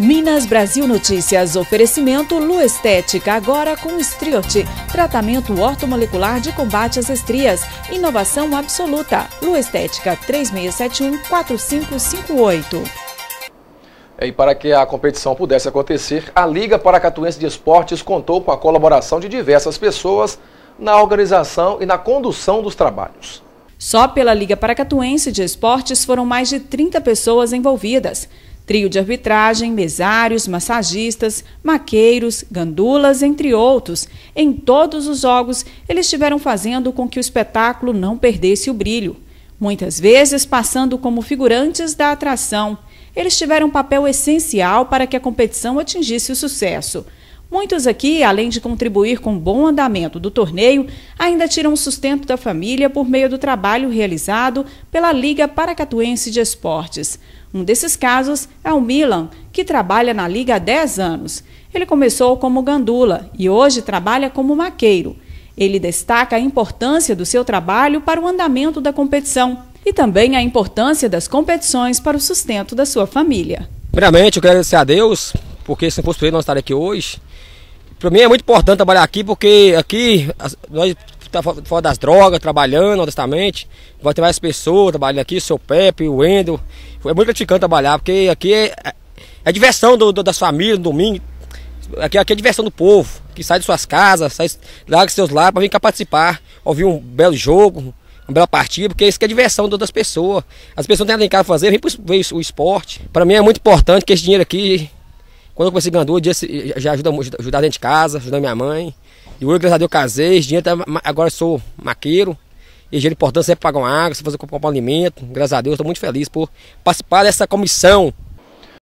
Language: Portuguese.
Minas Brasil Notícias, oferecimento Lu Estética, agora com Estriote, tratamento ortomolecular de combate às estrias, inovação absoluta. Lu Estética 3671-4558. É, e para que a competição pudesse acontecer, a Liga Paracatuense de Esportes contou com a colaboração de diversas pessoas na organização e na condução dos trabalhos. Só pela Liga Paracatuense de Esportes foram mais de 30 pessoas envolvidas. Trio de arbitragem, mesários, massagistas, maqueiros, gandulas, entre outros. Em todos os jogos, eles estiveram fazendo com que o espetáculo não perdesse o brilho. Muitas vezes passando como figurantes da atração, eles tiveram um papel essencial para que a competição atingisse o sucesso. Muitos aqui, além de contribuir com o bom andamento do torneio, ainda tiram sustento da família por meio do trabalho realizado pela Liga Paracatuense de Esportes. Um desses casos é o Milan, que trabalha na Liga há 10 anos. Ele começou como gandula e hoje trabalha como maqueiro. Ele destaca a importância do seu trabalho para o andamento da competição e também a importância das competições para o sustento da sua família. Primeiramente, eu quero agradecer a Deus porque se não fosse por ele não estaria aqui hoje. Para mim é muito importante trabalhar aqui, porque aqui nós estamos tá fora das drogas, trabalhando honestamente. Vai ter mais pessoas trabalhando aqui, o seu Pepe, o Wendel. É muito gratificante trabalhar, porque aqui é, é, é diversão do, do, das famílias, no domingo. Aqui, aqui é diversão do povo, que sai de suas casas, sai, larga seus lares para vir cá participar, ouvir um belo jogo, uma bela partida, porque isso que é diversão das pessoas. As pessoas não têm nada em casa fazer, vem para o esporte. Para mim é muito importante que esse dinheiro aqui quando eu comecei gandude, eh, já ajuda, ajudar dentro de casa, ajudar minha mãe. E hoje, graças a Deus, eu casei, esse dinheiro tá, agora eu sou maqueiro. E dinheiro importante sempre pagar uma água, se fazer comprar um alimento. Graças a Deus, estou muito feliz por participar dessa comissão